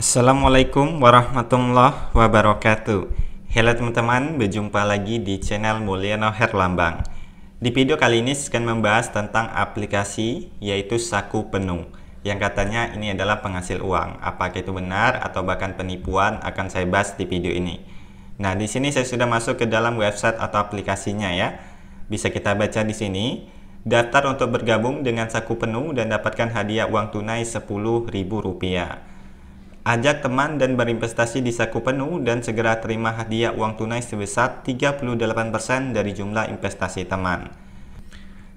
Assalamualaikum warahmatullahi wabarakatuh Halo teman-teman, berjumpa lagi di channel Mulyano Herlambang Di video kali ini akan membahas tentang aplikasi yaitu Saku Penuh Yang katanya ini adalah penghasil uang Apakah itu benar atau bahkan penipuan akan saya bahas di video ini Nah di sini saya sudah masuk ke dalam website atau aplikasinya ya Bisa kita baca di sini Daftar untuk bergabung dengan saku penuh dan dapatkan hadiah uang tunai Rp10.000 Ajak teman dan berinvestasi di saku penuh dan segera terima hadiah uang tunai sebesar 38% dari jumlah investasi teman.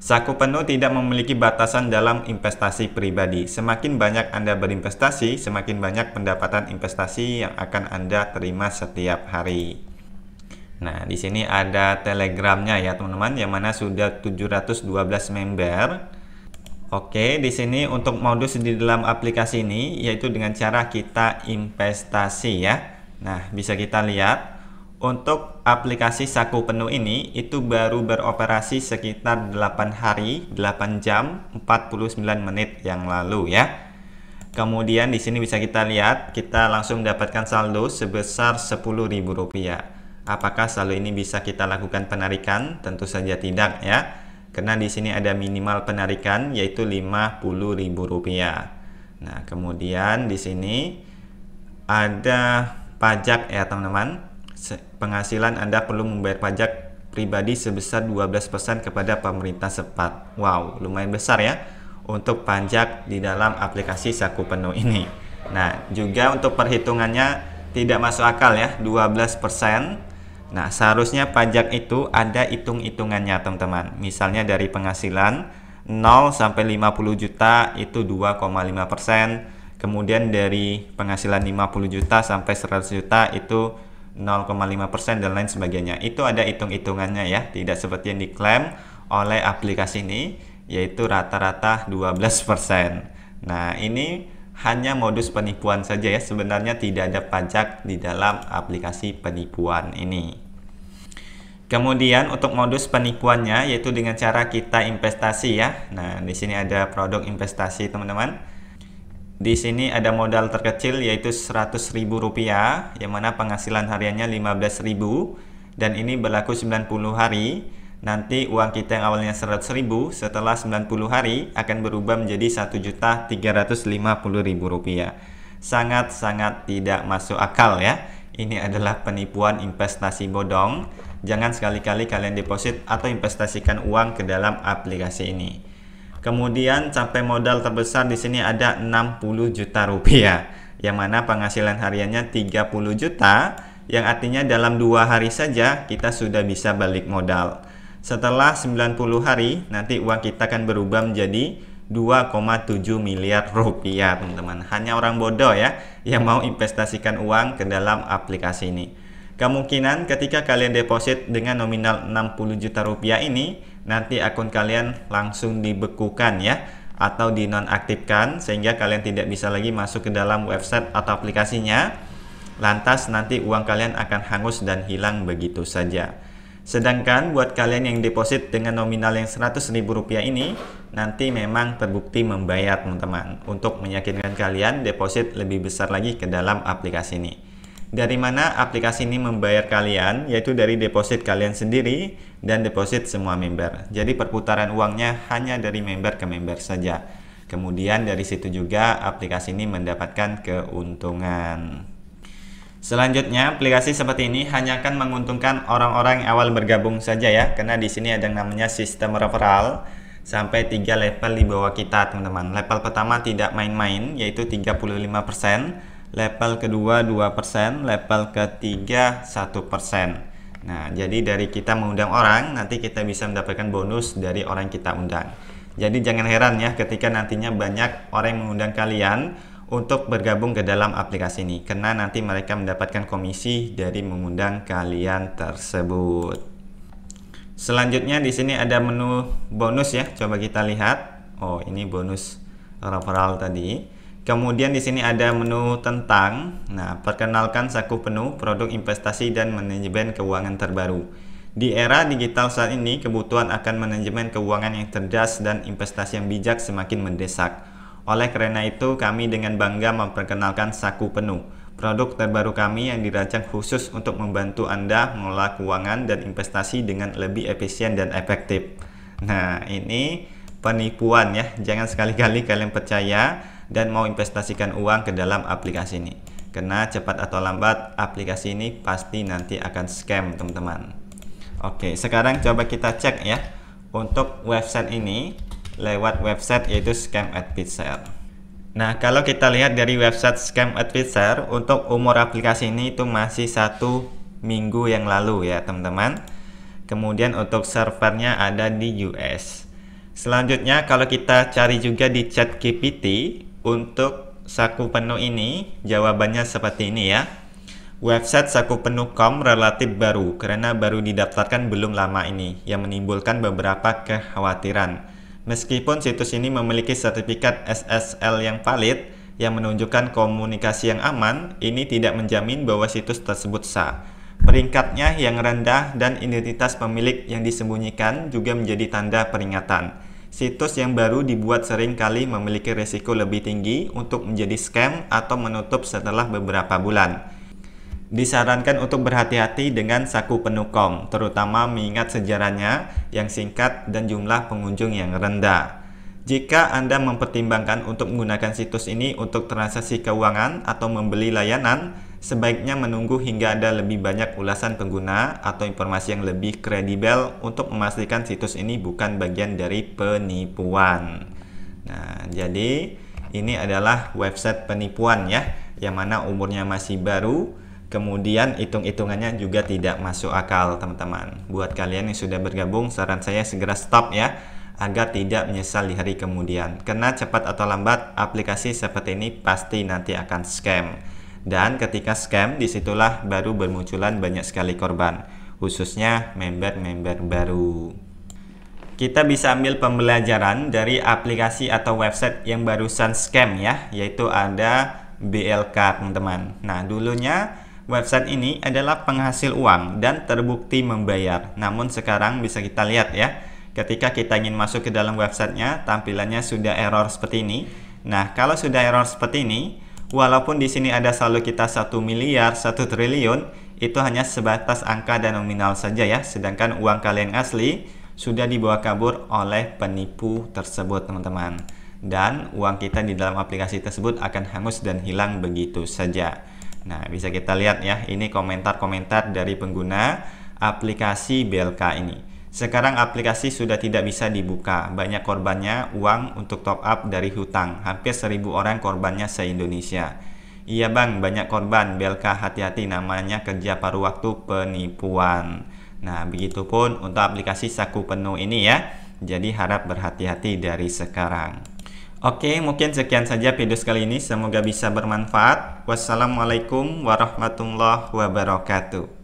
Saku penuh tidak memiliki batasan dalam investasi pribadi. Semakin banyak Anda berinvestasi, semakin banyak pendapatan investasi yang akan Anda terima setiap hari. Nah, di sini ada Telegramnya ya, teman-teman, yang mana sudah 712 member Oke, di sini untuk modus di dalam aplikasi ini yaitu dengan cara kita investasi ya. Nah, bisa kita lihat untuk aplikasi saku penuh ini itu baru beroperasi sekitar 8 hari, 8 jam, 49 menit yang lalu ya. Kemudian di sini bisa kita lihat kita langsung mendapatkan saldo sebesar Rp10.000. Apakah saldo ini bisa kita lakukan penarikan? Tentu saja tidak ya karena di sini ada minimal penarikan yaitu Rp50.000. Nah, kemudian di sini ada pajak ya teman-teman. Penghasilan Anda perlu membayar pajak pribadi sebesar 12% kepada pemerintah sepat. Wow, lumayan besar ya untuk pajak di dalam aplikasi Saku Penuh ini. Nah, juga untuk perhitungannya tidak masuk akal ya, 12% Nah, seharusnya pajak itu ada hitung-hitungannya, teman-teman. Misalnya dari penghasilan 0 sampai 50 juta itu 2,5%, kemudian dari penghasilan 50 juta sampai 100 juta itu 0,5% dan lain sebagainya. Itu ada hitung-hitungannya ya, tidak seperti yang diklaim oleh aplikasi ini yaitu rata-rata 12%. Nah, ini hanya modus penipuan saja ya, sebenarnya tidak ada pajak di dalam aplikasi penipuan ini. Kemudian untuk modus penipuannya yaitu dengan cara kita investasi ya. Nah, di sini ada produk investasi teman-teman. Di sini ada modal terkecil yaitu Rp100.000 yang mana penghasilan hariannya 15.000 dan ini berlaku 90 hari. Nanti uang kita yang awalnya 100.000 setelah 90 hari akan berubah menjadi Rp1.350.000. Sangat-sangat tidak masuk akal ya. Ini adalah penipuan investasi bodong Jangan sekali-kali kalian deposit atau investasikan uang ke dalam aplikasi ini. Kemudian sampai modal terbesar di sini ada 60 juta rupiah, yang mana penghasilan hariannya 30 juta, yang artinya dalam dua hari saja kita sudah bisa balik modal. Setelah 90 hari, nanti uang kita akan berubah menjadi 2,7 miliar rupiah teman-teman hanya orang bodoh ya yang mau investasikan uang ke dalam aplikasi ini Kemungkinan ketika kalian deposit dengan nominal 60 juta rupiah ini, nanti akun kalian langsung dibekukan ya atau dinonaktifkan sehingga kalian tidak bisa lagi masuk ke dalam website atau aplikasinya. Lantas nanti uang kalian akan hangus dan hilang begitu saja. Sedangkan buat kalian yang deposit dengan nominal yang rp rupiah ini, nanti memang terbukti membayar teman-teman. Untuk meyakinkan kalian deposit lebih besar lagi ke dalam aplikasi ini dari mana aplikasi ini membayar kalian, yaitu dari deposit kalian sendiri dan deposit semua member. Jadi perputaran uangnya hanya dari member ke member saja. Kemudian dari situ juga aplikasi ini mendapatkan keuntungan. Selanjutnya, aplikasi seperti ini hanya akan menguntungkan orang-orang yang awal bergabung saja ya, karena di sini ada yang namanya sistem referral sampai 3 level di bawah kita, teman-teman. Level pertama tidak main-main, yaitu 35% level kedua 2%, level ketiga 1%. Nah, jadi dari kita mengundang orang, nanti kita bisa mendapatkan bonus dari orang kita undang. Jadi jangan heran ya ketika nantinya banyak orang yang mengundang kalian untuk bergabung ke dalam aplikasi ini karena nanti mereka mendapatkan komisi dari mengundang kalian tersebut. Selanjutnya di sini ada menu bonus ya. Coba kita lihat. Oh, ini bonus referral tadi. Kemudian di sini ada menu tentang. Nah, perkenalkan saku penuh produk investasi dan manajemen keuangan terbaru. Di era digital saat ini, kebutuhan akan manajemen keuangan yang cerdas dan investasi yang bijak semakin mendesak. Oleh karena itu, kami dengan bangga memperkenalkan saku penuh. Produk terbaru kami yang dirancang khusus untuk membantu Anda mengelola keuangan dan investasi dengan lebih efisien dan efektif. Nah, ini penipuan ya. Jangan sekali-kali kalian percaya dan mau investasikan uang ke dalam aplikasi ini. Karena cepat atau lambat aplikasi ini pasti nanti akan scam, teman-teman. Oke, sekarang coba kita cek ya untuk website ini lewat website yaitu Scam at Pixel. Nah, kalau kita lihat dari website Scam at Pixel untuk umur aplikasi ini itu masih satu minggu yang lalu ya, teman-teman. Kemudian untuk servernya ada di US. Selanjutnya kalau kita cari juga di chat GPT untuk saku penuh ini jawabannya seperti ini ya. Website saku penuh.com relatif baru karena baru didaftarkan belum lama ini yang menimbulkan beberapa kekhawatiran. Meskipun situs ini memiliki sertifikat SSL yang valid yang menunjukkan komunikasi yang aman, ini tidak menjamin bahwa situs tersebut sah peringkatnya yang rendah dan identitas pemilik yang disembunyikan juga menjadi tanda peringatan. Situs yang baru dibuat sering kali memiliki risiko lebih tinggi untuk menjadi scam atau menutup setelah beberapa bulan. Disarankan untuk berhati-hati dengan saku penukom, terutama mengingat sejarahnya yang singkat dan jumlah pengunjung yang rendah. Jika Anda mempertimbangkan untuk menggunakan situs ini untuk transaksi keuangan atau membeli layanan, sebaiknya menunggu hingga ada lebih banyak ulasan pengguna atau informasi yang lebih kredibel untuk memastikan situs ini bukan bagian dari penipuan. Nah, jadi ini adalah website penipuan ya, yang mana umurnya masih baru, kemudian hitung-hitungannya juga tidak masuk akal teman-teman buat kalian yang sudah bergabung saran saya segera stop ya agar tidak menyesal di hari kemudian karena cepat atau lambat aplikasi seperti ini pasti nanti akan scam dan ketika scam, disitulah baru bermunculan banyak sekali korban, khususnya member-member baru. Kita bisa ambil pembelajaran dari aplikasi atau website yang barusan scam ya, yaitu ada BLK teman-teman. Nah dulunya website ini adalah penghasil uang dan terbukti membayar. Namun sekarang bisa kita lihat ya, ketika kita ingin masuk ke dalam websitenya, tampilannya sudah error seperti ini. Nah kalau sudah error seperti ini, Walaupun di sini ada saldo kita 1 miliar, 1 triliun, itu hanya sebatas angka dan nominal saja ya. Sedangkan uang kalian asli sudah dibawa kabur oleh penipu tersebut teman-teman. Dan uang kita di dalam aplikasi tersebut akan hangus dan hilang begitu saja. Nah, bisa kita lihat ya, ini komentar-komentar dari pengguna aplikasi BLK ini. Sekarang aplikasi sudah tidak bisa dibuka. Banyak korbannya uang untuk top up dari hutang. Hampir seribu orang korbannya se-Indonesia. Iya bang, banyak korban. Belka hati-hati namanya kerja paruh waktu penipuan. Nah, begitu pun untuk aplikasi saku penuh ini ya. Jadi harap berhati-hati dari sekarang. Oke, mungkin sekian saja video kali ini. Semoga bisa bermanfaat. Wassalamualaikum warahmatullahi wabarakatuh.